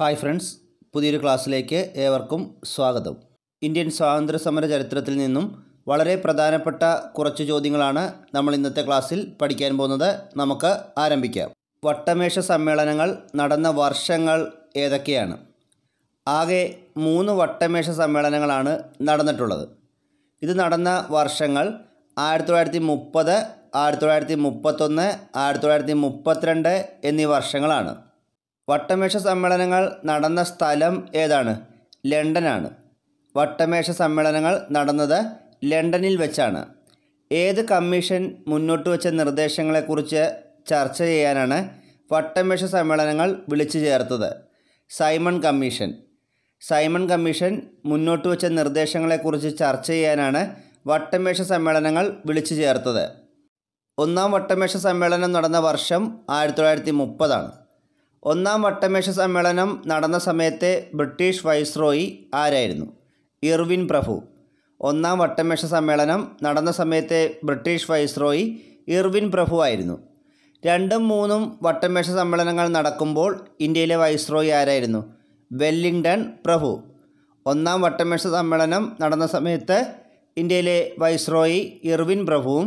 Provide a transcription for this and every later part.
hi friends പുതിയൊരു ക്ലാസ്സിലേക്ക് ഏവർക്കും സ്വാഗതം ഇന്ത്യൻ സ്വാതന്ത്ര്യ സമര ചരിത്രത്തിൽ നിന്നും വളരെ പ്രധാനപ്പെട്ട കുറച്ച് ചോദ്യങ്ങളാണ് നമ്മൾ ഇന്നത്തെ ക്ലാസ്സിൽ പഠിക്കാൻ പോകുന്നത് നമുക്ക് ആരംഭിക്കാം വട്ടമേശ സമ്മേളനങ്ങൾ നടന്ന വർഷങ്ങൾ ഏതൊക്കെയാണ് ആകെ മൂന്ന് വട്ടമേശ സമ്മേളനങ്ങളാണ് നടന്നിട്ടുള്ളത് ഇത് നടന്ന വർഷങ്ങൾ ആയിരത്തി തൊള്ളായിരത്തി മുപ്പത് ആയിരത്തി തൊള്ളായിരത്തി മുപ്പത്തൊന്ന് ആയിരത്തി തൊള്ളായിരത്തി മുപ്പത്തിരണ്ട് എന്നീ വർഷങ്ങളാണ് വട്ടമേശ സമ്മേളനങ്ങൾ നടന്ന സ്ഥലം ഏതാണ് ലണ്ടനാണ് വട്ടമേശ സമ്മേളനങ്ങൾ നടന്നത് ലണ്ടനിൽ വെച്ചാണ് ഏത് കമ്മീഷൻ മുന്നോട്ട് വെച്ച നിർദ്ദേശങ്ങളെക്കുറിച്ച് ചർച്ച ചെയ്യാനാണ് വട്ടമേശ സമ്മേളനങ്ങൾ വിളിച്ചു ചേർത്തത് സൈമൺ കമ്മീഷൻ സൈമൺ കമ്മീഷൻ മുന്നോട്ട് വെച്ച നിർദ്ദേശങ്ങളെക്കുറിച്ച് ചർച്ച ചെയ്യാനാണ് വട്ടമേശ സമ്മേളനങ്ങൾ വിളിച്ചു ചേർത്തത് ഒന്നാം വട്ടമേശ സമ്മേളനം നടന്ന വർഷം ആയിരത്തി തൊള്ളായിരത്തി മുപ്പതാണ് ഒന്നാം വട്ടമേശ സമ്മേളനം നടന്ന സമയത്തെ ബ്രിട്ടീഷ് വൈസ്രോയി ആരായിരുന്നു ഇർവിൻ പ്രഭു ഒന്നാം വട്ടമേശ സമ്മേളനം നടന്ന സമയത്തെ ബ്രിട്ടീഷ് വൈസ്രോയി ഇർവിൻ പ്രഭു ആയിരുന്നു രണ്ടും മൂന്നും വട്ടമേശ സമ്മേളനങ്ങൾ നടക്കുമ്പോൾ ഇന്ത്യയിലെ വൈസ്രോയി ആരായിരുന്നു വെല്ലിംഗ്ടൺ പ്രഭു ഒന്നാം വട്ടമേശ സമ്മേളനം നടന്ന സമയത്ത് ഇന്ത്യയിലെ വൈസ്രോയി ഇർവിൻ പ്രഭുവും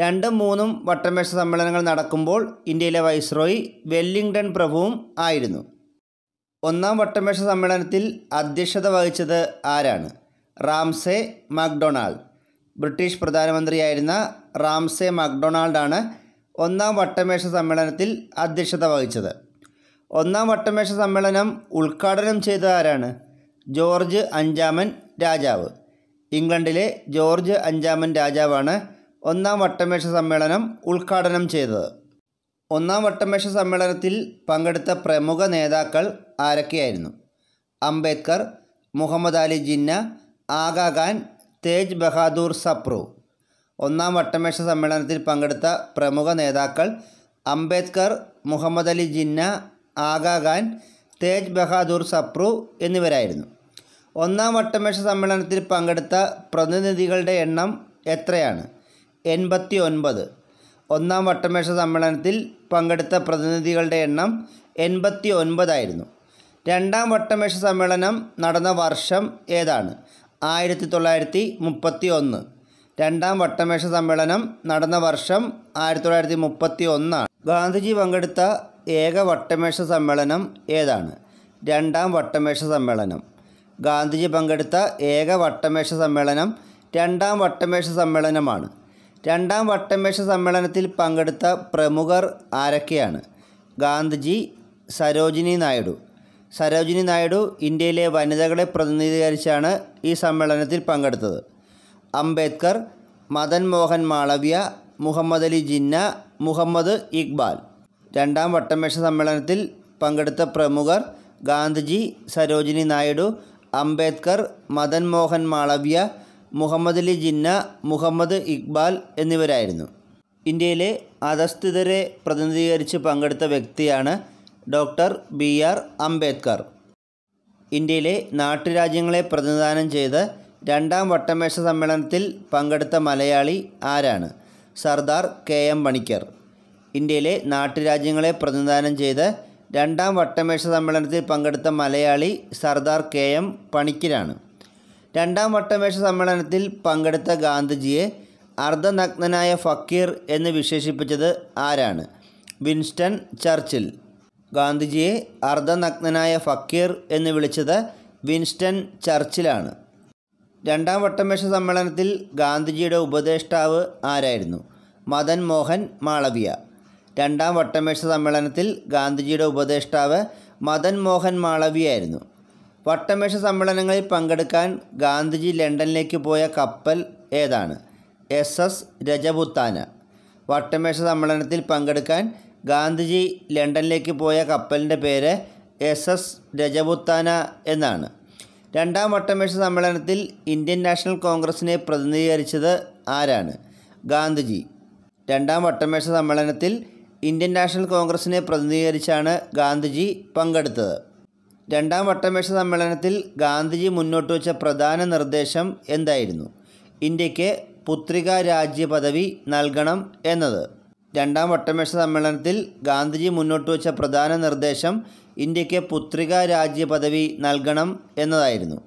രണ്ടും മൂന്നും വട്ടമേശ സമ്മേളനങ്ങൾ നടക്കുമ്പോൾ ഇന്ത്യയിലെ വൈസ്രോയി വെല്ലിംഗ്ടൺ പ്രഭുവും ആയിരുന്നു ഒന്നാം വട്ടമേശ സമ്മേളനത്തിൽ അധ്യക്ഷത വഹിച്ചത് ആരാണ് റാംസെ മക്ഡൊണാൾഡ് ബ്രിട്ടീഷ് പ്രധാനമന്ത്രിയായിരുന്ന റാംസെ മക്ഡൊണാൾഡാണ് ഒന്നാം വട്ടമേശ സമ്മേളനത്തിൽ അധ്യക്ഷത വഹിച്ചത് ഒന്നാം വട്ടമേശ സമ്മേളനം ഉദ്ഘാടനം ചെയ്ത ആരാണ് ജോർജ് അഞ്ചാമൻ രാജാവ് ഇംഗ്ലണ്ടിലെ ജോർജ് അഞ്ചാമൻ രാജാവാണ് ഒന്നാം വട്ടമേശ സമ്മേളനം ഉദ്ഘാടനം ചെയ്തത് ഒന്നാം വട്ടമേശ സമ്മേളനത്തിൽ പങ്കെടുത്ത പ്രമുഖ നേതാക്കൾ ആരൊക്കെയായിരുന്നു അംബേദ്കർ മുഹമ്മദ് അലി ജിന്ന ആഗാഖാൻ തേജ് ബഹാദൂർ സപ്രു ഒന്നാം വട്ടമേശ സമ്മേളനത്തിൽ പങ്കെടുത്ത പ്രമുഖ നേതാക്കൾ അംബേദ്കർ മുഹമ്മദ് അലി ജിന്ന ആഗാഖാൻ തേജ് ബഹാദൂർ സപ്രു എന്നിവരായിരുന്നു ഒന്നാം വട്ടമേശ സമ്മേളനത്തിൽ പങ്കെടുത്ത പ്രതിനിധികളുടെ എണ്ണം എത്രയാണ് എൺപത്തി ഒൻപത് ഒന്നാം വട്ടമേശ സമ്മേളനത്തിൽ പങ്കെടുത്ത പ്രതിനിധികളുടെ എണ്ണം എൺപത്തി ഒൻപതായിരുന്നു രണ്ടാം വട്ടമേശ സമ്മേളനം നടന്ന വർഷം ഏതാണ് ആയിരത്തി തൊള്ളായിരത്തി മുപ്പത്തി ഒന്ന് രണ്ടാം വട്ടമേശ സമ്മേളനം നടന്ന വർഷം ആയിരത്തി തൊള്ളായിരത്തി മുപ്പത്തി ഒന്നാണ് ഗാന്ധിജി പങ്കെടുത്ത ഏക വട്ടമേശ സമ്മേളനം ഏതാണ് രണ്ടാം വട്ടമേശ സമ്മേളനം ഗാന്ധിജി പങ്കെടുത്ത ഏക വട്ടമേശ സമ്മേളനം രണ്ടാം വട്ടമേശ സമ്മേളനമാണ് രണ്ടാം വട്ടമേശ സമ്മേളനത്തിൽ പങ്കെടുത്ത പ്രമുഖർ ആരൊക്കെയാണ് ഗാന്ധിജി സരോജിനി നായിഡു സരോജിനി നായിഡു ഇന്ത്യയിലെ വനിതകളെ പ്രതിനിധീകരിച്ചാണ് ഈ സമ്മേളനത്തിൽ പങ്കെടുത്തത് അംബേദ്കർ മദൻ മോഹൻ മാളവ്യ മുഹമ്മദ് അലി ജിന്ന മുഹമ്മദ് ഇക്ബാൽ രണ്ടാം വട്ടമേശ സമ്മേളനത്തിൽ പങ്കെടുത്ത പ്രമുഖർ ഗാന്ധിജി സരോജിനി നായിഡു അംബേദ്കർ മദൻ മോഹൻ മാളവ്യ മുഹമ്മദ് അലി ജിന്ന മുഹമ്മദ് ഇക്ബാൽ എന്നിവരായിരുന്നു ഇന്ത്യയിലെ അധസ്ഥിതരെ പ്രതിനിധീകരിച്ച് പങ്കെടുത്ത വ്യക്തിയാണ് ഡോക്ടർ ബി ആർ അംബേദ്കർ ഇന്ത്യയിലെ നാട്ടുരാജ്യങ്ങളെ പ്രതിനിധാനം ചെയ്ത് രണ്ടാം വട്ടമേശ സമ്മേളനത്തിൽ പങ്കെടുത്ത മലയാളി ആരാണ് സർദാർ കെ എം മണിക്കർ ഇന്ത്യയിലെ നാട്ടുരാജ്യങ്ങളെ പ്രതിനിധാനം ചെയ്ത് രണ്ടാം വട്ടമേശ സമ്മേളനത്തിൽ പങ്കെടുത്ത മലയാളി സർദാർ കെ എം പണിക്കരാണ് രണ്ടാം വട്ടമേശ സമ്മേളനത്തിൽ പങ്കെടുത്ത ഗാന്ധിജിയെ അർദ്ധനഗ്നനായ ഫക്കീർ എന്ന് വിശേഷിപ്പിച്ചത് ആരാണ് വിൻസ്റ്റൺ ചർച്ചിൽ ഗാന്ധിജിയെ അർദ്ധനഗ്നനായ ഫക്കീർ എന്ന് വിളിച്ചത് വിൻസ്റ്റൺ ചർച്ചിലാണ് രണ്ടാം വട്ടമേശ സമ്മേളനത്തിൽ ഗാന്ധിജിയുടെ ഉപദേഷ്ടാവ് ആരായിരുന്നു മദൻ മോഹൻ മാളവിയ രണ്ടാം വട്ടമേശ സമ്മേളനത്തിൽ ഗാന്ധിജിയുടെ ഉപദേഷ്ടാവ് മദൻ മോഹൻ മാളവിയായിരുന്നു വട്ടമേഷ സമ്മേളനങ്ങളിൽ പങ്കെടുക്കാൻ ഗാന്ധിജി ലണ്ടനിലേക്ക് പോയ കപ്പൽ ഏതാണ് എസ് എസ് രജപുത്താന വട്ടമേശ സമ്മേളനത്തിൽ പങ്കെടുക്കാൻ ഗാന്ധിജി ലണ്ടനിലേക്ക് പോയ കപ്പലിൻ്റെ പേര് എസ് എസ് രജപുത്താന എന്നാണ് രണ്ടാം വട്ടമേശ സമ്മേളനത്തിൽ ഇന്ത്യൻ നാഷണൽ കോൺഗ്രസിനെ പ്രതിനിധീകരിച്ചത് ആരാണ് ഗാന്ധിജി രണ്ടാം വട്ടമേശ സമ്മേളനത്തിൽ ഇന്ത്യൻ നാഷണൽ കോൺഗ്രസിനെ പ്രതിനിധീകരിച്ചാണ് ഗാന്ധിജി പങ്കെടുത്തത് രണ്ടാം വട്ടമേശ സമ്മേളനത്തിൽ ഗാന്ധിജി മുന്നോട്ട് വച്ച പ്രധാന നിർദ്ദേശം എന്തായിരുന്നു ഇന്ത്യക്ക് പുത്രിക രാജ്യ പദവി നൽകണം എന്നത് രണ്ടാം വട്ടമേശ സമ്മേളനത്തിൽ ഗാന്ധിജി മുന്നോട്ട് വച്ച പ്രധാന നിർദ്ദേശം ഇന്ത്യക്ക് പുത്രിക രാജ്യ പദവി നൽകണം എന്നതായിരുന്നു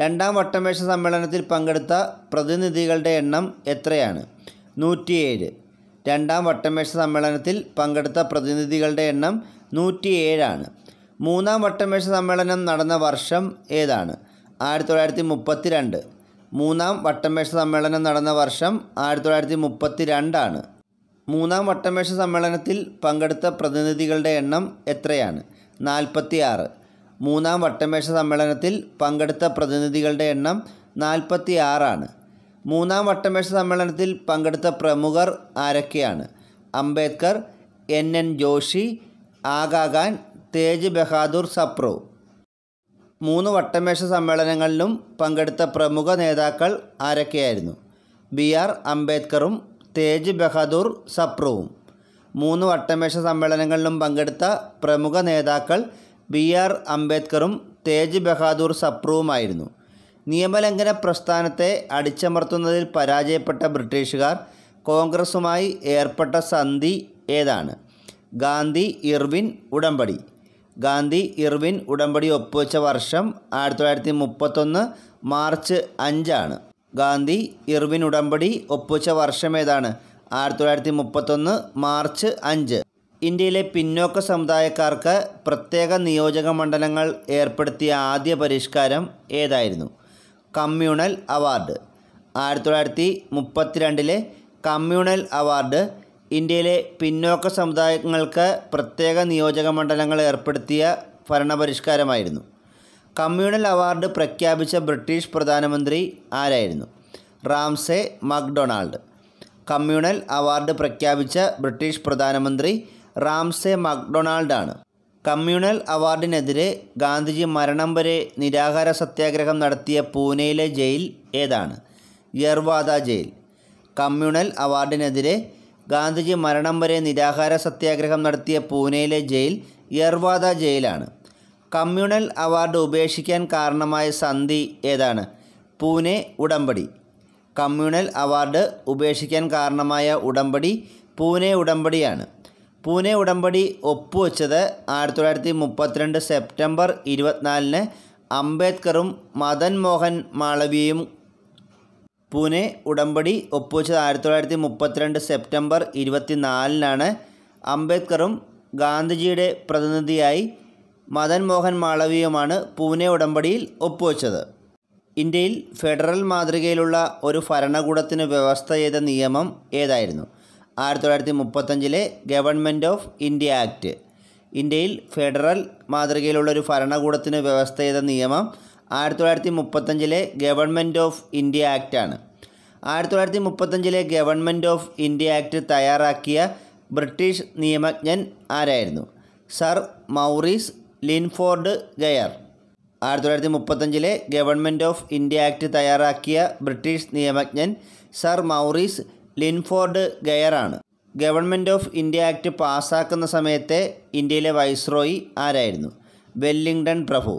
രണ്ടാം വട്ടമേശ സമ്മേളനത്തിൽ പങ്കെടുത്ത പ്രതിനിധികളുടെ എണ്ണം എത്രയാണ് നൂറ്റിയേഴ് രണ്ടാം വട്ടമേശ സമ്മേളനത്തിൽ പങ്കെടുത്ത പ്രതിനിധികളുടെ എണ്ണം നൂറ്റിയേഴാണ് മൂന്നാം വട്ടമേശ സമ്മേളനം നടന്ന വർഷം ഏതാണ് ആയിരത്തി തൊള്ളായിരത്തി മുപ്പത്തി രണ്ട് മൂന്നാം വട്ടമേശ സമ്മേളനം നടന്ന വർഷം ആയിരത്തി തൊള്ളായിരത്തി മുപ്പത്തി രണ്ടാണ് മൂന്നാം വട്ടമേശ സമ്മേളനത്തിൽ പങ്കെടുത്ത പ്രതിനിധികളുടെ എണ്ണം എത്രയാണ് നാൽപ്പത്തി ആറ് മൂന്നാം വട്ടമേശ സമ്മേളനത്തിൽ പങ്കെടുത്ത പ്രതിനിധികളുടെ എണ്ണം നാൽപ്പത്തി ആറാണ് മൂന്നാം വട്ടമേശ സമ്മേളനത്തിൽ പങ്കെടുത്ത പ്രമുഖർ ആരൊക്കെയാണ് അംബേദ്കർ എൻ എൻ ജോഷി ആഗാഖാൻ തേജ് ബഹാദൂർ സപ്രു മൂന്ന് വട്ടമേഷ സമ്മേളനങ്ങളിലും പങ്കെടുത്ത പ്രമുഖ നേതാക്കൾ ആരൊക്കെയായിരുന്നു ബി ആർ അംബേദ്കറും തേജ് ബഹാദൂർ സപ്രുവും മൂന്ന് വട്ടമേഷ സമ്മേളനങ്ങളിലും പങ്കെടുത്ത പ്രമുഖ നേതാക്കൾ ബി ആർ അംബേദ്കറും തേജ് ബഹാദൂർ സപ്രുവുമായിരുന്നു നിയമലംഘന പ്രസ്ഥാനത്തെ അടിച്ചമർത്തുന്നതിൽ പരാജയപ്പെട്ട ബ്രിട്ടീഷുകാർ കോൺഗ്രസുമായി ഏർപ്പെട്ട സന്ധി ഏതാണ് ഗാന്ധി ഇർവിൻ ഉടമ്പടി ഗാന്ധി ഇർവിൻ ഉടമ്പടി ഒപ്പുവെച്ച വർഷം ആയിരത്തി തൊള്ളായിരത്തി മുപ്പത്തൊന്ന് മാർച്ച് അഞ്ചാണ് ഗാന്ധി ഇർവിൻ ഉടമ്പടി ഒപ്പുവെച്ച വർഷം ഏതാണ് ആയിരത്തി തൊള്ളായിരത്തി മുപ്പത്തൊന്ന് മാർച്ച് അഞ്ച് ഇന്ത്യയിലെ പിന്നോക്ക സമുദായക്കാർക്ക് പ്രത്യേക നിയോജക മണ്ഡലങ്ങൾ ഏർപ്പെടുത്തിയ ആദ്യ പരിഷ്കാരം ഏതായിരുന്നു കമ്മ്യൂണൽ അവാർഡ് ആയിരത്തി തൊള്ളായിരത്തി മുപ്പത്തിരണ്ടിലെ കമ്മ്യൂണൽ അവാർഡ് ഇന്ത്യയിലെ പിന്നോക്ക സമുദായങ്ങൾക്ക് പ്രത്യേക നിയോജക മണ്ഡലങ്ങൾ ഏർപ്പെടുത്തിയ ഭരണപരിഷ്കാരമായിരുന്നു കമ്മ്യൂണൽ അവാർഡ് പ്രഖ്യാപിച്ച ബ്രിട്ടീഷ് പ്രധാനമന്ത്രി ആരായിരുന്നു റാംസെ മക്ഡൊണാൾഡ് കമ്മ്യൂണൽ അവാർഡ് പ്രഖ്യാപിച്ച ബ്രിട്ടീഷ് പ്രധാനമന്ത്രി റാംസെ മക്ഡൊണാൾഡാണ് കമ്മ്യൂണൽ അവാർഡിനെതിരെ ഗാന്ധിജി മരണം വരെ നിരാഹാര സത്യാഗ്രഹം നടത്തിയ പൂനെയിലെ ജയിൽ ഏതാണ് യർവാദ ജയിൽ കമ്മ്യൂണൽ അവാർഡിനെതിരെ ഗാന്ധിജി മരണം വരെ നിരാഹാര സത്യാഗ്രഹം നടത്തിയ പൂനെയിലെ ജയിൽ യർവാദ ജയിലാണ് കമ്മ്യൂണൽ അവാർഡ് ഉപേക്ഷിക്കാൻ കാരണമായ സന്ധി ഏതാണ് പൂനെ ഉടമ്പടി കമ്മ്യൂണൽ അവാർഡ് ഉപേക്ഷിക്കാൻ കാരണമായ ഉടമ്പടി പൂനെ ഉടമ്പടിയാണ് പൂനെ ഉടമ്പടി ഒപ്പുവെച്ചത് ആയിരത്തി തൊള്ളായിരത്തി മുപ്പത്തിരണ്ട് സെപ്റ്റംബർ ഇരുപത്തിനാലിന് അംബേദ്കറും മദൻ മോഹൻ മാളവിയും പൂനെ ഉടമ്പടി ഒപ്പുവെച്ചത് ആയിരത്തി തൊള്ളായിരത്തി മുപ്പത്തിരണ്ട് സെപ്റ്റംബർ ഇരുപത്തിനാലിനാണ് അംബേദ്കറും ഗാന്ധിജിയുടെ പ്രതിനിധിയായി മദൻ മോഹൻ മാളവിയുമാണ് പൂനെ ഉടമ്പടിയിൽ ഒപ്പുവെച്ചത് ഇന്ത്യയിൽ ഫെഡറൽ മാതൃകയിലുള്ള ഒരു ഭരണകൂടത്തിന് വ്യവസ്ഥ ചെയ്ത നിയമം ഏതായിരുന്നു ആയിരത്തി തൊള്ളായിരത്തി മുപ്പത്തഞ്ചിലെ ഗവൺമെൻറ് ഓഫ് ഇന്ത്യ ആക്ട് ഇന്ത്യയിൽ ഫെഡറൽ മാതൃകയിലുള്ള ഒരു ഭരണകൂടത്തിന് വ്യവസ്ഥ ചെയ്ത നിയമം ആയിരത്തി തൊള്ളായിരത്തി മുപ്പത്തഞ്ചിലെ ഗവൺമെൻറ് ഓഫ് ഇന്ത്യ ആക്റ്റാണ് ആയിരത്തി തൊള്ളായിരത്തി മുപ്പത്തഞ്ചിലെ ഗവൺമെൻറ് ഓഫ് ഇന്ത്യ ആക്ട് തയ്യാറാക്കിയ ബ്രിട്ടീഷ് നിയമജ്ഞൻ ആരായിരുന്നു സർ മൗറീസ് ലിൻഫോർഡ് ഗയർ ആയിരത്തി തൊള്ളായിരത്തി മുപ്പത്തഞ്ചിലെ ഗവൺമെൻറ് ഓഫ് ഇന്ത്യ ആക്ട് തയ്യാറാക്കിയ ബ്രിട്ടീഷ് നിയമജ്ഞൻ സർ മൗറീസ് ലിൻഫോർഡ് ഗയറാണ് ഗവൺമെൻറ് ഓഫ് ഇന്ത്യ ആക്ട് പാസ്സാക്കുന്ന സമയത്തെ ഇന്ത്യയിലെ വൈസ്രോയി ആരായിരുന്നു വെല്ലിംഗ്ടൺ പ്രഭു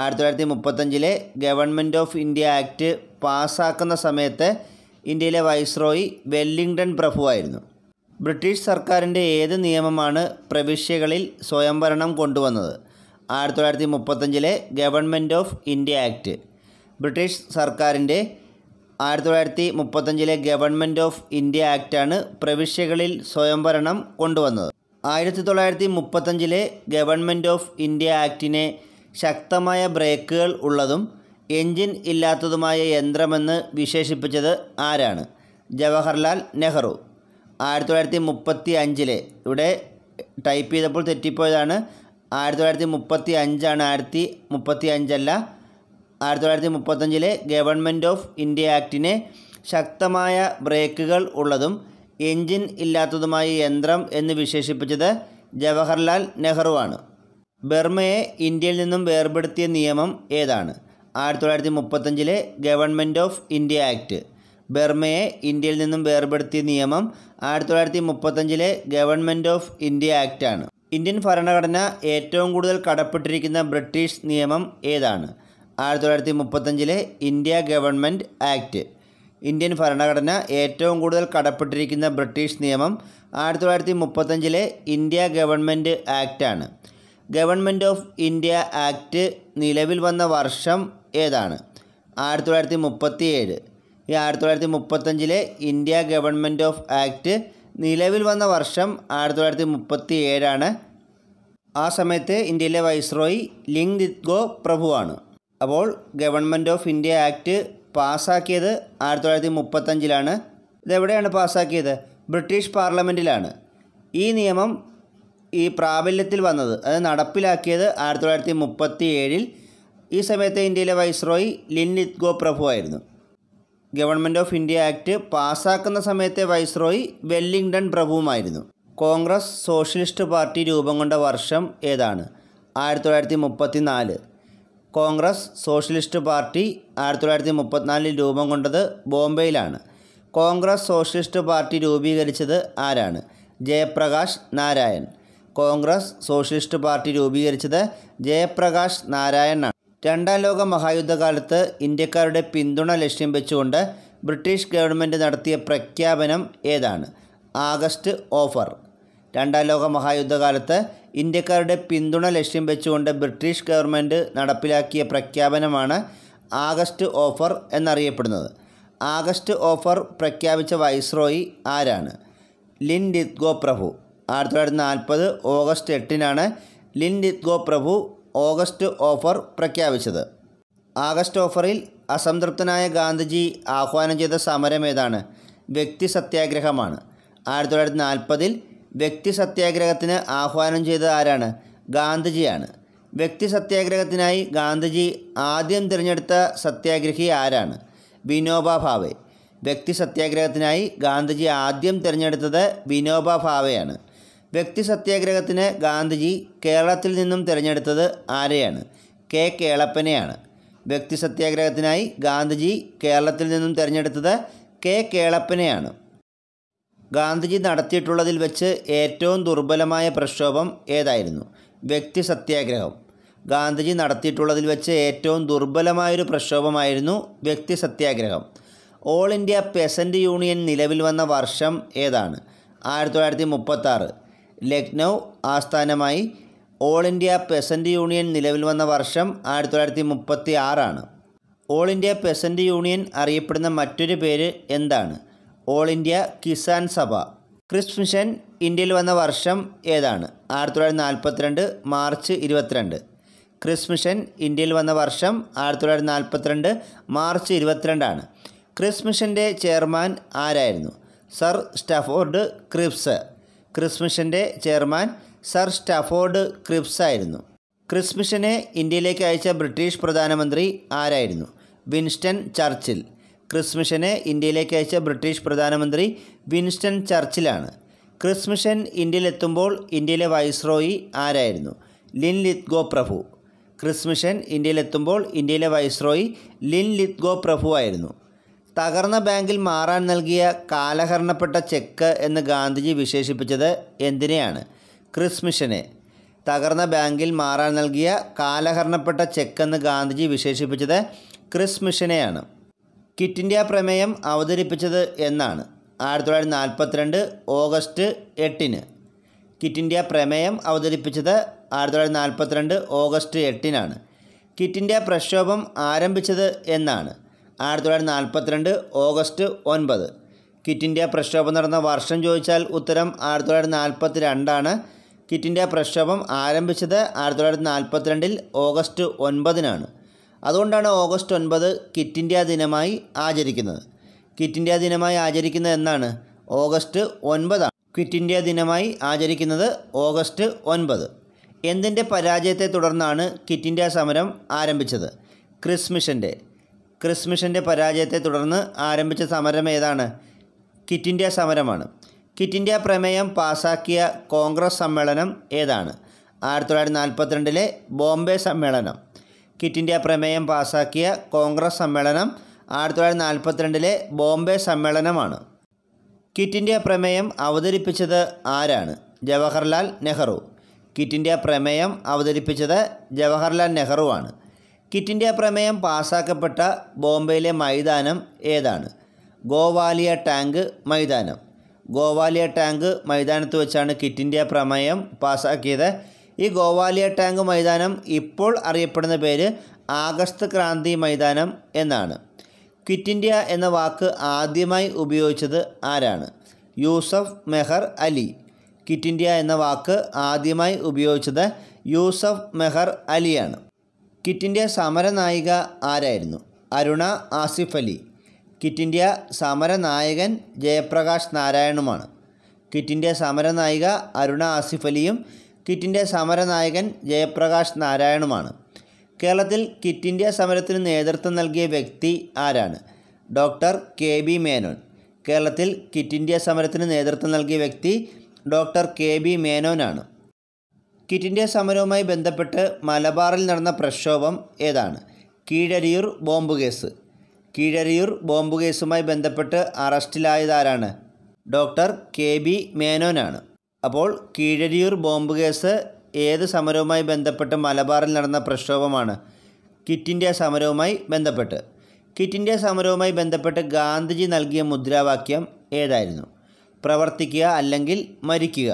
ആയിരത്തി തൊള്ളായിരത്തി മുപ്പത്തഞ്ചിലെ ഗവൺമെൻറ് ഓഫ് ഇന്ത്യ ആക്ട് പാസ്സാക്കുന്ന സമയത്ത് ഇന്ത്യയിലെ വൈസ്രോയി വെല്ലിംഗ്ടൺ പ്രഭുവായിരുന്നു ബ്രിട്ടീഷ് സർക്കാരിൻ്റെ ഏത് നിയമമാണ് പ്രവിശ്യകളിൽ സ്വയംഭരണം കൊണ്ടുവന്നത് ആയിരത്തി തൊള്ളായിരത്തി മുപ്പത്തഞ്ചിലെ government of India act British സർക്കാരിൻ്റെ ആയിരത്തി തൊള്ളായിരത്തി മുപ്പത്തഞ്ചിലെ ഗവൺമെൻറ് ഓഫ് ഇന്ത്യ ആക്റ്റാണ് പ്രവിശ്യകളിൽ സ്വയംഭരണം കൊണ്ടുവന്നത് ആയിരത്തി തൊള്ളായിരത്തി മുപ്പത്തഞ്ചിലെ ഗവൺമെൻറ് ഓഫ് ഇന്ത്യ ആക്റ്റിനെ ശക്തമായ ബ്രേക്കുകൾ ഉള്ളതും എൻജിൻ ഇല്ലാത്തതുമായ യന്ത്രമെന്ന് വിശേഷിപ്പിച്ചത് ആരാണ് ജവഹർലാൽ നെഹ്റു ആയിരത്തി തൊള്ളായിരത്തി മുപ്പത്തി അഞ്ചിലെ ഇവിടെ ടൈപ്പ് ചെയ്തപ്പോൾ തെറ്റിപ്പോയതാണ് ആയിരത്തി തൊള്ളായിരത്തി മുപ്പത്തി അഞ്ചാണ് ആയിരത്തി മുപ്പത്തി അഞ്ചല്ല ആയിരത്തി തൊള്ളായിരത്തി മുപ്പത്തഞ്ചിലെ ഗവൺമെൻറ് ഓഫ് ഇന്ത്യ ആക്ടിനെ ശക്തമായ ബ്രേക്കുകൾ ഉള്ളതും എൻജിൻ ഇല്ലാത്തതുമായ യന്ത്രം എന്ന് വിശേഷിപ്പിച്ചത് ജവഹർലാൽ നെഹ്റുവാണ് ബർമയെ ഇന്ത്യയിൽ നിന്നും വേർപെടുത്തിയ നിയമം ഏതാണ് ആയിരത്തി തൊള്ളായിരത്തി മുപ്പത്തഞ്ചിലെ ഗവൺമെൻറ് ഓഫ് ഇന്ത്യ ആക്ട് ബർമയെ ഇന്ത്യയിൽ നിന്നും വേർപെടുത്തിയ നിയമം ആയിരത്തി തൊള്ളായിരത്തി മുപ്പത്തഞ്ചിലെ ഗവൺമെൻറ് ഓഫ് ഇന്ത്യ ആക്ട് ആണ് ഇന്ത്യൻ ഭരണഘടന ഏറ്റവും കൂടുതൽ കടപ്പെട്ടിരിക്കുന്ന ബ്രിട്ടീഷ് നിയമം ഏതാണ് ആയിരത്തി തൊള്ളായിരത്തി മുപ്പത്തഞ്ചിലെ ഇന്ത്യ ഗവൺമെൻറ് ആക്ട് ഇന്ത്യൻ ഭരണഘടന ഏറ്റവും കൂടുതൽ കടപ്പെട്ടിരിക്കുന്ന ബ്രിട്ടീഷ് നിയമം ആയിരത്തി തൊള്ളായിരത്തി മുപ്പത്തഞ്ചിലെ ഇന്ത്യ ഗവൺമെൻറ് ആക്റ്റാണ് ഗവൺമെൻറ് ഓഫ് ഇന്ത്യ ആക്ട് നിലവിൽ വന്ന വർഷം ഏതാണ് ആയിരത്തി തൊള്ളായിരത്തി മുപ്പത്തി ഏഴ് ഈ ആയിരത്തി തൊള്ളായിരത്തി മുപ്പത്തഞ്ചിലെ ഇന്ത്യ ഗവൺമെൻറ് ഓഫ് ആക്ട് നിലവിൽ വന്ന വർഷം ആയിരത്തി തൊള്ളായിരത്തി മുപ്പത്തി ഏഴാണ് ആ സമയത്ത് ഇന്ത്യയിലെ വൈസ്രോയി ലിങ് ദിത്ഗോ പ്രഭുവാണ് അപ്പോൾ ഗവൺമെൻറ് ഓഫ് ഇന്ത്യ ആക്ട് പാസ്സാക്കിയത് ആയിരത്തി തൊള്ളായിരത്തി മുപ്പത്തഞ്ചിലാണ് ഇതെവിടെയാണ് പാസ്സാക്കിയത് ബ്രിട്ടീഷ് പാർലമെൻറ്റിലാണ് ഈ നിയമം ഈ പ്രാബല്യത്തിൽ വന്നത് അത് നടപ്പിലാക്കിയത് ആയിരത്തി തൊള്ളായിരത്തി മുപ്പത്തി ഏഴിൽ ഈ സമയത്തെ ഇന്ത്യയിലെ വൈസ്രോയി ലിൻ ഗോ പ്രഭു ആയിരുന്നു ഗവൺമെൻറ് ഓഫ് ഇന്ത്യ ആക്ട് പാസ്സാക്കുന്ന സമയത്തെ വൈസ്രോയി വെല്ലിംഗ്ടൺ പ്രഭുവുമായിരുന്നു കോൺഗ്രസ് സോഷ്യലിസ്റ്റ് പാർട്ടി രൂപം കൊണ്ട വർഷം ഏതാണ് ആയിരത്തി തൊള്ളായിരത്തി മുപ്പത്തി നാല് കോൺഗ്രസ് സോഷ്യലിസ്റ്റ് പാർട്ടി ആയിരത്തി തൊള്ളായിരത്തി മുപ്പത്തിനാലിൽ രൂപം കൊണ്ടത് ബോംബെയിലാണ് കോൺഗ്രസ് സോഷ്യലിസ്റ്റ് പാർട്ടി രൂപീകരിച്ചത് ആരാണ് ജയപ്രകാശ് നാരായൺ കോൺഗ്രസ് സോഷ്യലിസ്റ്റ് പാർട്ടി രൂപീകരിച്ചത് ജയപ്രകാശ് നാരായണാണ് രണ്ടാം ലോക മഹായുദ്ധകാലത്ത് ഇന്ത്യക്കാരുടെ പിന്തുണ ലക്ഷ്യം വെച്ചുകൊണ്ട് ബ്രിട്ടീഷ് ഗവൺമെൻറ് നടത്തിയ പ്രഖ്യാപനം ഏതാണ് ആഗസ്റ്റ് ഓഫർ രണ്ടാം ലോക മഹായുദ്ധകാലത്ത് ഇന്ത്യക്കാരുടെ പിന്തുണ ലക്ഷ്യം വെച്ചുകൊണ്ട് ബ്രിട്ടീഷ് ഗവൺമെൻറ് നടപ്പിലാക്കിയ പ്രഖ്യാപനമാണ് ആഗസ്റ്റ് ഓഫർ എന്നറിയപ്പെടുന്നത് ആഗസ്റ്റ് ഓഫർ പ്രഖ്യാപിച്ച വൈസ്രോയി ആരാണ് ലിൻ ഡിത്ഗോ പ്രഭു ആയിരത്തി തൊള്ളായിരത്തി നാൽപ്പത് ഓഗസ്റ്റ് എട്ടിനാണ് ലിൻ ലിത്ഗോ പ്രഭു ഓഗസ്റ്റ് ഓഫർ പ്രഖ്യാപിച്ചത് ആഗസ്റ്റ് ഓഫറിൽ അസംതൃപ്തനായ ഗാന്ധിജി ആഹ്വാനം ചെയ്ത സമരം ഏതാണ് വ്യക്തി സത്യാഗ്രഹമാണ് ആയിരത്തി തൊള്ളായിരത്തി നാൽപ്പതിൽ വ്യക്തി സത്യാഗ്രഹത്തിന് ആഹ്വാനം ചെയ്ത ആരാണ് ഗാന്ധിജിയാണ് വ്യക്തി സത്യാഗ്രഹത്തിനായി ഗാന്ധിജി ആദ്യം തിരഞ്ഞെടുത്ത സത്യാഗ്രഹി ആരാണ് വിനോബ ഭാവെ വ്യക്തി സത്യാഗ്രഹത്തിനായി ഗാന്ധിജി ആദ്യം തിരഞ്ഞെടുത്തത് വിനോബ ഭാവെയാണ് വ്യക്തി സത്യാഗ്രഹത്തിന് ഗാന്ധിജി കേരളത്തിൽ നിന്നും തിരഞ്ഞെടുത്തത് ആരെയാണ് കെ കേളപ്പനെയാണ് വ്യക്തി സത്യാഗ്രഹത്തിനായി ഗാന്ധിജി കേരളത്തിൽ നിന്നും തിരഞ്ഞെടുത്തത് കെ കേളപ്പനെയാണ് ഗാന്ധിജി നടത്തിയിട്ടുള്ളതിൽ വെച്ച് ഏറ്റവും ദുർബലമായ പ്രക്ഷോഭം ഏതായിരുന്നു വ്യക്തി സത്യാഗ്രഹം ഗാന്ധിജി നടത്തിയിട്ടുള്ളതിൽ വെച്ച് ഏറ്റവും ദുർബലമായൊരു പ്രക്ഷോഭമായിരുന്നു വ്യക്തി സത്യാഗ്രഹം ഓൾ ഇന്ത്യ പെസൻറ്റ് യൂണിയൻ നിലവിൽ വന്ന വർഷം ഏതാണ് ആയിരത്തി തൊള്ളായിരത്തി മുപ്പത്താറ് ലക്നൗ ആസ്ഥാനമായി ഓൾ ഇന്ത്യ പെസൻറ്റ് യൂണിയൻ നിലവിൽ വന്ന വർഷം ആയിരത്തി തൊള്ളായിരത്തി മുപ്പത്തി ആറാണ് ഓൾ ഇന്ത്യ പെസൻറ്റ് യൂണിയൻ അറിയപ്പെടുന്ന മറ്റൊരു പേര് എന്താണ് ഓൾ ഇന്ത്യ കിസാൻ സഭ ക്രിസ്റ്റ് മിഷൻ ഇന്ത്യയിൽ വന്ന വർഷം ഏതാണ് ആയിരത്തി തൊള്ളായിരത്തി നാൽപ്പത്തിരണ്ട് മാർച്ച് ഇരുപത്തിരണ്ട് ക്രിസ് മിഷൻ ഇന്ത്യയിൽ വന്ന വർഷം ആയിരത്തി തൊള്ളായിരത്തി നാൽപ്പത്തിരണ്ട് മാർച്ച് ഇരുപത്തിരണ്ടാണ് ക്രിസ് മിഷൻ്റെ ചെയർമാൻ ആരായിരുന്നു സർ സ്റ്റഫോർഡ് ക്രിപ്സ് ക്രിസ്മിഷൻ്റെ ചെയർമാൻ സർ സ്റ്റഫോർഡ് ക്രിപ്സ് ആയിരുന്നു ക്രിസ്മിഷനെ ഇന്ത്യയിലേക്ക് അയച്ച ബ്രിട്ടീഷ് പ്രധാനമന്ത്രി ആരായിരുന്നു വിൻസ്റ്റൺ ചർച്ചിൽ ക്രിസ്മിഷനെ ഇന്ത്യയിലേക്ക് അയച്ച ബ്രിട്ടീഷ് പ്രധാനമന്ത്രി വിൻസ്റ്റൺ ചർച്ചിലാണ് ക്രിസ്മിഷൻ ഇന്ത്യയിലെത്തുമ്പോൾ ഇന്ത്യയിലെ വൈസ്രോയി ആരായിരുന്നു ലിൻ ലിത്ഗോ പ്രഭു ക്രിസ്മിഷൻ ഇന്ത്യയിലെത്തുമ്പോൾ ഇന്ത്യയിലെ വൈസ്രോയി ലിൻ ലിത്ഗോ പ്രഭു ആയിരുന്നു തകർന്ന ബാങ്കിൽ മാറാൻ നൽകിയ കാലഹരണപ്പെട്ട ചെക്ക് എന്ന് ഗാന്ധിജി വിശേഷിപ്പിച്ചത് എന്തിനെയാണ് ക്രിസ്മിഷനെ തകർന്ന ബാങ്കിൽ മാറാൻ നൽകിയ കാലഹരണപ്പെട്ട ചെക്ക് എന്ന് ഗാന്ധിജി വിശേഷിപ്പിച്ചത് ക്രിസ്മിഷനെയാണ് മിഷനെയാണ് കിറ്റ് ഇന്ത്യ പ്രമേയം അവതരിപ്പിച്ചത് എന്നാണ് ആയിരത്തി തൊള്ളായിരത്തി നാൽപ്പത്തിരണ്ട് ഓഗസ്റ്റ് എട്ടിന് കിറ്റ് ഇന്ത്യ പ്രമേയം അവതരിപ്പിച്ചത് ആയിരത്തി തൊള്ളായിരത്തി നാൽപ്പത്തിരണ്ട് ഓഗസ്റ്റ് എട്ടിനാണ് കിറ്റ് ഇന്ത്യ പ്രക്ഷോഭം ആരംഭിച്ചത് എന്നാണ് ആയിരത്തി തൊള്ളായിരത്തി നാൽപ്പത്തിരണ്ട് ഓഗസ്റ്റ് ഒൻപത് കിറ്റ് ഇന്ത്യ പ്രക്ഷോഭം നടന്ന വർഷം ചോദിച്ചാൽ ഉത്തരം ആയിരത്തി തൊള്ളായിരത്തി നാൽപ്പത്തി രണ്ടാണ് കിറ്റ് ഇന്ത്യ പ്രക്ഷോഭം ആരംഭിച്ചത് ആയിരത്തി തൊള്ളായിരത്തി നാൽപ്പത്തിരണ്ടിൽ ഓഗസ്റ്റ് ഒൻപതിനാണ് അതുകൊണ്ടാണ് ഓഗസ്റ്റ് ഒൻപത് കിറ്റ് ഇന്ത്യ ദിനമായി ആചരിക്കുന്നത് കിറ്റ് ഇന്ത്യ ദിനമായി ആചരിക്കുന്നത് എന്നാണ് ഓഗസ്റ്റ് ഒൻപതാണ് ക്വിറ്റ് ഇന്ത്യ ദിനമായി ആചരിക്കുന്നത് ഓഗസ്റ്റ് ഒൻപത് എന്തിൻ്റെ പരാജയത്തെ തുടർന്നാണ് കിറ്റ് ഇന്ത്യ സമരം ആരംഭിച്ചത് ക്രിസ്മിഷൻ്റെ ക്രിസ് മിഷൻ്റെ പരാജയത്തെ തുടർന്ന് ആരംഭിച്ച സമരം ഏതാണ് കിറ്റ് ഇന്ത്യ സമരമാണ് കിറ്റ് ഇന്ത്യ പ്രമേയം പാസാക്കിയ കോൺഗ്രസ് സമ്മേളനം ഏതാണ് ആയിരത്തി തൊള്ളായിരത്തി നാൽപ്പത്തിരണ്ടിലെ ബോംബെ സമ്മേളനം കിറ്റ് ഇന്ത്യ പ്രമേയം പാസാക്കിയ കോൺഗ്രസ് സമ്മേളനം ആയിരത്തി തൊള്ളായിരത്തി നാൽപ്പത്തിരണ്ടിലെ ബോംബെ സമ്മേളനമാണ് കിറ്റ് ഇന്ത്യ പ്രമേയം അവതരിപ്പിച്ചത് ആരാണ് ജവഹർലാൽ നെഹ്റു കിറ്റ് ഇന്ത്യ പ്രമേയം അവതരിപ്പിച്ചത് ജവഹർലാൽ നെഹ്റുവാണ് കിറ്റ് പ്രമേയം പാസാക്കപ്പെട്ട ബോംബെയിലെ മൈതാനം ഏതാണ് ഗോവാലിയ ടാങ്ക് മൈതാനം ഗോവാലിയ ടാങ്ക് മൈതാനത്ത് വെച്ചാണ് കിറ്റ് പ്രമേയം പാസാക്കിയത് ഈ ഗോവാലിയ ടാങ്ക് മൈതാനം ഇപ്പോൾ അറിയപ്പെടുന്ന പേര് ആഗസ്ത് ക്രാന്തി മൈതാനം എന്നാണ് ക്വിറ്റ് ഇന്ത്യ എന്ന വാക്ക് ആദ്യമായി ഉപയോഗിച്ചത് ആരാണ് യൂസഫ് മെഹർ അലി ക്വിറ്റ് ഇന്ത്യ എന്ന വാക്ക് ആദ്യമായി ഉപയോഗിച്ചത് യൂസഫ് മെഹർ അലിയാണ് കിറ്റിൻ്റെ സമരനായിക ആരായിരുന്നു അരുണ ആസിഫ് അലി കിറ്റിൻ്റെ സമരനായകൻ ജയപ്രകാശ് നാരായണുമാണ് കിറ്റിൻ്റെ സമരനായിക അരുണ ആസിഫ് അലിയും കിറ്റിൻ്റെ സമരനായകൻ ജയപ്രകാശ് നാരായണുമാണ് കേരളത്തിൽ കിറ്റ് ഇന്ത്യ സമരത്തിന് നേതൃത്വം നൽകിയ വ്യക്തി ആരാണ് ഡോക്ടർ കെ ബി മേനോൻ കേരളത്തിൽ കിറ്റ് ഇന്ത്യ സമരത്തിന് നേതൃത്വം നൽകിയ വ്യക്തി ഡോക്ടർ കെ ബി മേനോനാണ് ക്വിറ്റ് ഇന്ത്യ സമരവുമായി ബന്ധപ്പെട്ട് മലബാറിൽ നടന്ന പ്രക്ഷോഭം ഏതാണ് Keezhariyur bomb case Keezhariyur bomb കേസുമായി ബന്ധപ്പെട്ട് അറസ്റ്റിലായതാരാണ് ഡോക്ടർ കെ ബി മേനോനാണ് അപ്പോൾ കീഴരിയൂർ ബോംബ് കേസ് ഏത് സമരവുമായി ബന്ധപ്പെട്ട് മലബാറിൽ നടന്ന പ്രക്ഷോഭമാണ് ക്വിറ്റ് ഇന്ത്യ സമരവുമായി ബന്ധപ്പെട്ട് ക്വിറ്റ് ഇന്ത്യ സമരവുമായി ബന്ധപ്പെട്ട് ഗാന്ധിജി നൽകിയ മുദ്രാവാക്യം ഏതായിരുന്നു പ്രവർത്തിക്കുക അല്ലെങ്കിൽ മരിക്കുക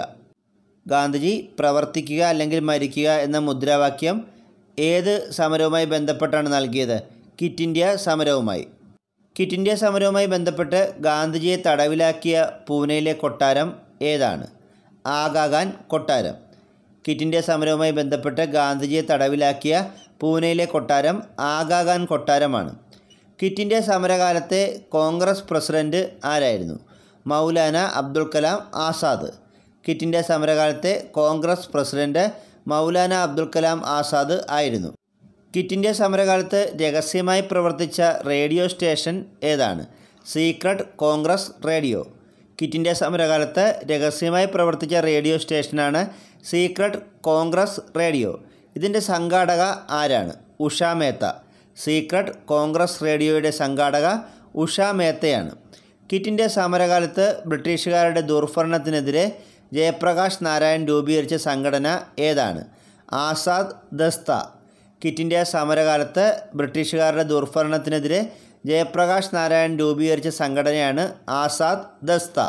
ഗാന്ധിജി പ്രവർത്തിക്കുക അല്ലെങ്കിൽ മരിക്കുക എന്ന മുദ്രാവാക്യം ഏത് സമരവുമായി ബന്ധപ്പെട്ടാണ് നൽകിയത് കിറ്റ് ഇന്ത്യ സമരവുമായി കിറ്റ് ഇന്ത്യ സമരവുമായി ബന്ധപ്പെട്ട് ഗാന്ധിജിയെ തടവിലാക്കിയ പൂനെയിലെ കൊട്ടാരം ഏതാണ് ആഗാഖാൻ കൊട്ടാരം കിറ്റ് ഇന്ത്യ സമരവുമായി ബന്ധപ്പെട്ട് ഗാന്ധിജിയെ തടവിലാക്കിയ പൂനെയിലെ കൊട്ടാരം ആഗാഖാൻ കൊട്ടാരമാണ് കിറ്റ് ഇന്ത്യ സമരകാലത്തെ കോൺഗ്രസ് പ്രസിഡന്റ് ആരായിരുന്നു മൗലാന അബ്ദുൽ കലാം ആസാദ് കിറ്റിൻ്റെ സമരകാലത്തെ കോൺഗ്രസ് പ്രസിഡന്റ് മൗലാന അബ്ദുൽ കലാം ആസാദ് ആയിരുന്നു കിറ്റിൻ്റെ സമരകാലത്ത് രഹസ്യമായി പ്രവർത്തിച്ച റേഡിയോ സ്റ്റേഷൻ ഏതാണ് സീക്രട്ട് കോൺഗ്രസ് റേഡിയോ കിറ്റിൻ്റെ സമരകാലത്ത് രഹസ്യമായി പ്രവർത്തിച്ച റേഡിയോ സ്റ്റേഷനാണ് സീക്രട്ട് കോൺഗ്രസ് റേഡിയോ ഇതിൻ്റെ സംഘാടക ആരാണ് ഉഷ മേത്ത സീക്രട്ട് കോൺഗ്രസ് റേഡിയോയുടെ സംഘാടക ഉഷ മേത്തയാണ് കിറ്റിൻ്റെ സമരകാലത്ത് ബ്രിട്ടീഷുകാരുടെ ദുർഭരണത്തിനെതിരെ ജയപ്രകാശ് നാരായൺ രൂപീകരിച്ച സംഘടന ഏതാണ് ആസാദ് ദസ്ത കിറ്റ് ഇന്ത്യ സമരകാലത്ത് ബ്രിട്ടീഷുകാരുടെ ദുർഭരണത്തിനെതിരെ ജയപ്രകാശ് നാരായൺ രൂപീകരിച്ച സംഘടനയാണ് ആസാദ് ദസ്ത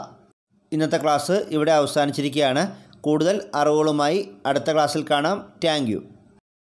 ഇന്നത്തെ ക്ലാസ് ഇവിടെ അവസാനിച്ചിരിക്കുകയാണ് കൂടുതൽ അറിവുകളുമായി അടുത്ത ക്ലാസ്സിൽ കാണാം താങ്ക്